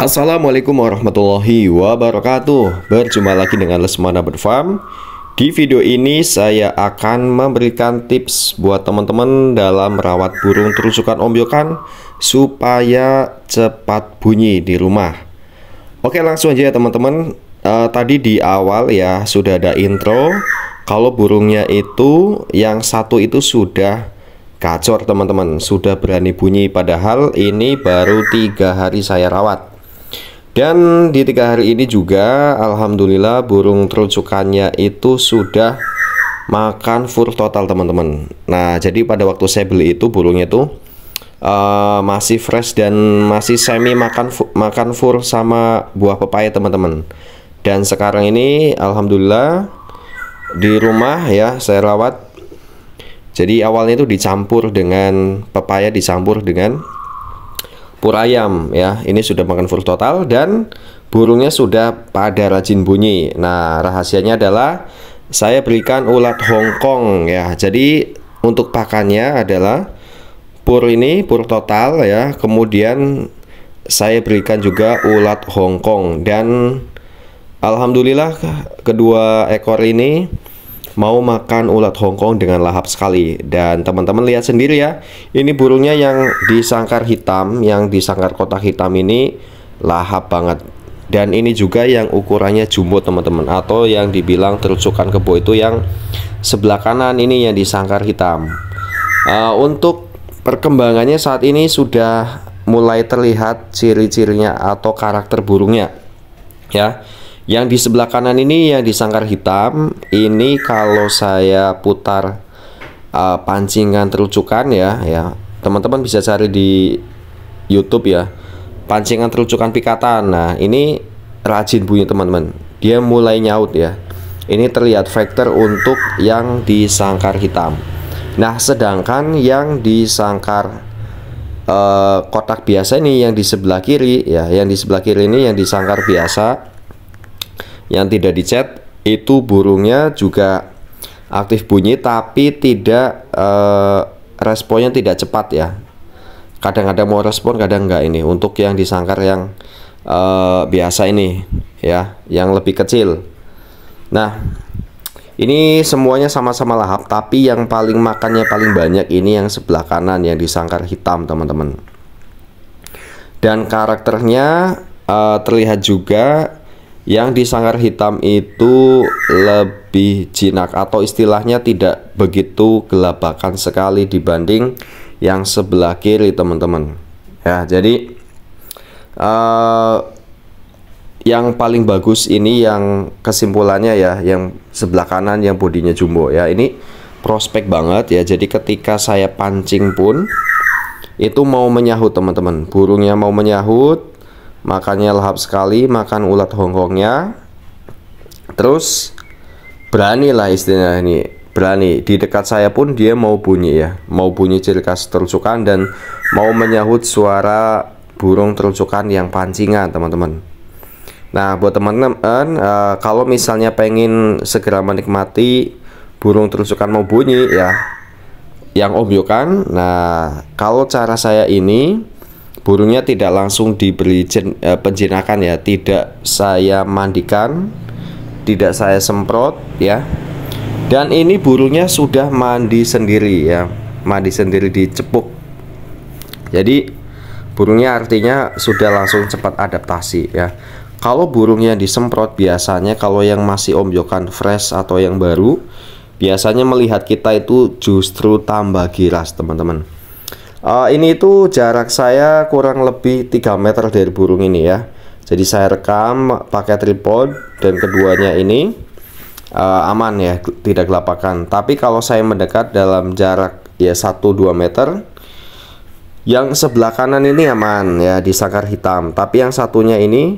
Assalamualaikum warahmatullahi wabarakatuh Berjumpa lagi dengan Lesmana Berfarm Di video ini saya akan memberikan tips buat teman-teman dalam merawat burung terusukan ombyokan Supaya cepat bunyi di rumah Oke langsung aja ya teman-teman uh, Tadi di awal ya sudah ada intro Kalau burungnya itu yang satu itu sudah kacor teman-teman sudah berani bunyi padahal ini baru tiga hari saya rawat dan di tiga hari ini juga Alhamdulillah burung terucukannya itu sudah makan full total teman-teman Nah jadi pada waktu saya beli itu burungnya itu uh, masih fresh dan masih semi makan fu makan full sama buah pepaya teman-teman Dan sekarang ini Alhamdulillah di rumah ya saya rawat Jadi awalnya itu dicampur dengan pepaya dicampur dengan pur ayam ya. Ini sudah makan full total dan burungnya sudah pada rajin bunyi. Nah, rahasianya adalah saya berikan ulat Hongkong ya. Jadi untuk pakannya adalah pur ini pur total ya. Kemudian saya berikan juga ulat Hongkong dan alhamdulillah kedua ekor ini mau makan ulat Hongkong dengan lahap sekali dan teman-teman lihat sendiri ya ini burungnya yang di sangkar hitam yang di sangkar kotak hitam ini lahap banget dan ini juga yang ukurannya jumbo teman-teman atau yang dibilang terucukan kebo itu yang sebelah kanan ini yang di sangkar hitam uh, untuk perkembangannya saat ini sudah mulai terlihat ciri-cirinya atau karakter burungnya ya yang di sebelah kanan ini yang di sangkar hitam ini kalau saya putar uh, pancingan terucukan ya ya teman-teman bisa cari di YouTube ya pancingan terucukan pikatan. Nah ini rajin bunyi teman-teman. Dia mulai nyaut ya. Ini terlihat vektor untuk yang di sangkar hitam. Nah sedangkan yang di sangkar uh, kotak biasa ini yang di sebelah kiri ya yang di sebelah kiri ini yang di sangkar biasa yang tidak dicat itu burungnya juga aktif bunyi tapi tidak eh, responnya tidak cepat ya kadang-kadang mau respon kadang enggak ini untuk yang disangkar yang eh, biasa ini ya yang lebih kecil nah ini semuanya sama-sama lahap tapi yang paling makannya paling banyak ini yang sebelah kanan yang disangkar hitam teman-teman dan karakternya uh, terlihat juga yang di sangkar hitam itu lebih jinak atau istilahnya tidak begitu gelabakan sekali dibanding yang sebelah kiri teman-teman ya jadi uh, yang paling bagus ini yang kesimpulannya ya yang sebelah kanan yang bodinya jumbo ya ini prospek banget ya jadi ketika saya pancing pun itu mau menyahut teman-teman burungnya mau menyahut Makannya lahap sekali, makan ulat Hongkongnya, Terus beranilah istrinya ini, berani. Di dekat saya pun dia mau bunyi ya, mau bunyi ciri khas terucukan dan mau menyahut suara burung terucukan yang pancingan, teman-teman. Nah, buat teman-teman, uh, kalau misalnya pengen segera menikmati burung terucukan mau bunyi ya, yang obyokan Nah, kalau cara saya ini burungnya tidak langsung diberi jen, eh, penjinakan ya tidak saya mandikan tidak saya semprot ya dan ini burungnya sudah mandi sendiri ya mandi sendiri dicepuk jadi burungnya artinya sudah langsung cepat adaptasi ya kalau burung yang disemprot biasanya kalau yang masih ombyokan fresh atau yang baru biasanya melihat kita itu justru tambah giras teman-teman uh, ini itu jarak saya kurang lebih 3 meter dari burung ini ya jadi saya rekam pakai tripod dan keduanya ini uh, aman ya tidak gelapakan tapi kalau saya mendekat dalam jarak ya 1-2 meter yang sebelah kanan ini aman ya di sangkar hitam tapi yang satunya ini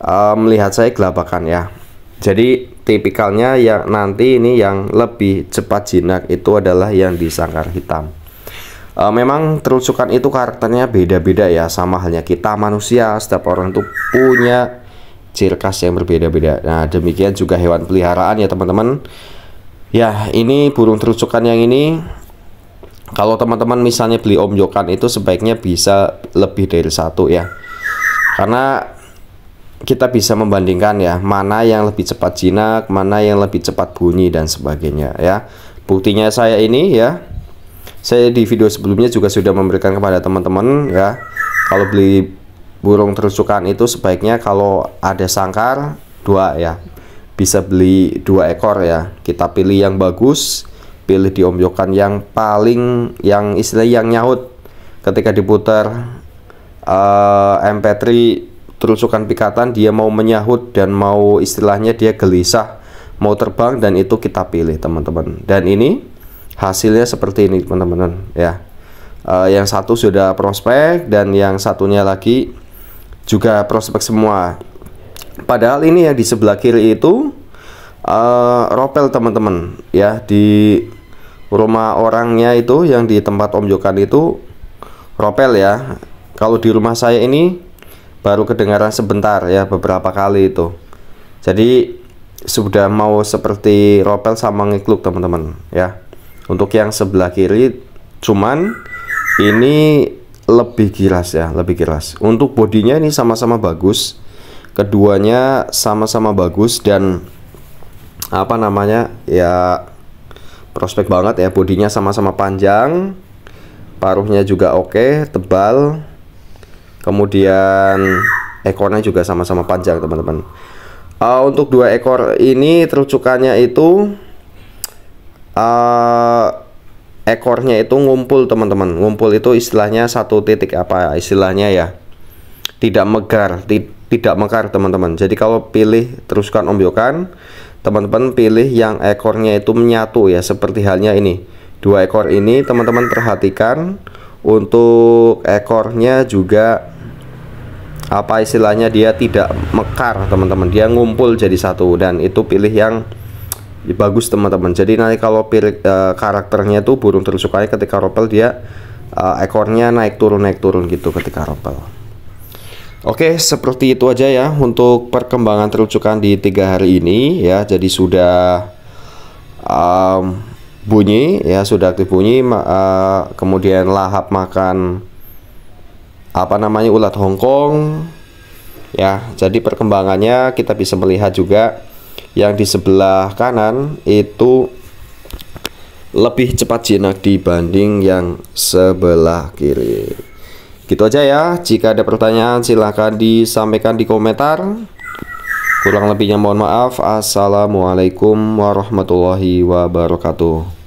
uh, melihat saya gelapakan ya jadi tipikalnya yang nanti ini yang lebih cepat jinak itu adalah yang di sangkar hitam e, memang terusukan itu karakternya beda-beda ya sama halnya kita manusia setiap orang tuh punya ciri khas yang berbeda-beda nah demikian juga hewan peliharaan ya teman-teman ya ini burung terusukan yang ini kalau teman-teman misalnya beli omjokan itu sebaiknya bisa lebih dari satu ya karena kita bisa membandingkan ya mana yang lebih cepat jinak mana yang lebih cepat bunyi dan sebagainya ya buktinya saya ini ya saya di video sebelumnya juga sudah memberikan kepada teman-teman ya kalau beli burung terusukan itu sebaiknya kalau ada sangkar dua ya bisa beli dua ekor ya kita pilih yang bagus pilih diombyokan yang paling yang istilah yang nyahut ketika diputar uh, eh, MP3 terusukan pikatan dia mau menyahut dan mau istilahnya dia gelisah mau terbang dan itu kita pilih teman-teman dan ini hasilnya seperti ini teman-teman ya uh, yang satu sudah prospek dan yang satunya lagi juga prospek semua padahal ini yang di sebelah kiri itu uh, ropel teman-teman ya di rumah orangnya itu yang di tempat Om Jokan itu ropel ya kalau di rumah saya ini baru kedengaran sebentar ya beberapa kali itu jadi sudah mau seperti ropel sama ngikluk teman-teman ya untuk yang sebelah kiri cuman ini lebih kilas ya lebih kilas untuk bodinya ini sama-sama bagus keduanya sama-sama bagus dan apa namanya ya prospek banget ya bodinya sama-sama panjang paruhnya juga oke tebal kemudian ekornya juga sama-sama panjang teman-teman uh, untuk dua ekor ini terucukannya itu uh, ekornya itu ngumpul teman-teman ngumpul itu istilahnya satu titik apa istilahnya ya tidak megar ti tidak mekar teman-teman jadi kalau pilih teruskan ombyokan teman-teman pilih yang ekornya itu menyatu ya seperti halnya ini dua ekor ini teman-teman perhatikan untuk ekornya juga apa istilahnya dia tidak mekar teman-teman dia ngumpul jadi satu dan itu pilih yang ya, bagus teman-teman jadi nanti kalau uh, karakternya tuh burung tersukai ya, ketika ropel dia uh, ekornya naik turun naik turun gitu ketika ropel Oke, seperti itu aja ya untuk perkembangan terucukan di tiga hari ini ya. Jadi sudah um, bunyi ya, sudah aktif bunyi. Uh, kemudian lahap makan apa namanya ulat Hongkong ya. Jadi perkembangannya kita bisa melihat juga yang di sebelah kanan itu lebih cepat jinak dibanding yang sebelah kiri. Gitu aja ya. Jika ada pertanyaan silahkan disampaikan di komentar. Kurang lebihnya mohon maaf. Assalamualaikum warahmatullahi wabarakatuh.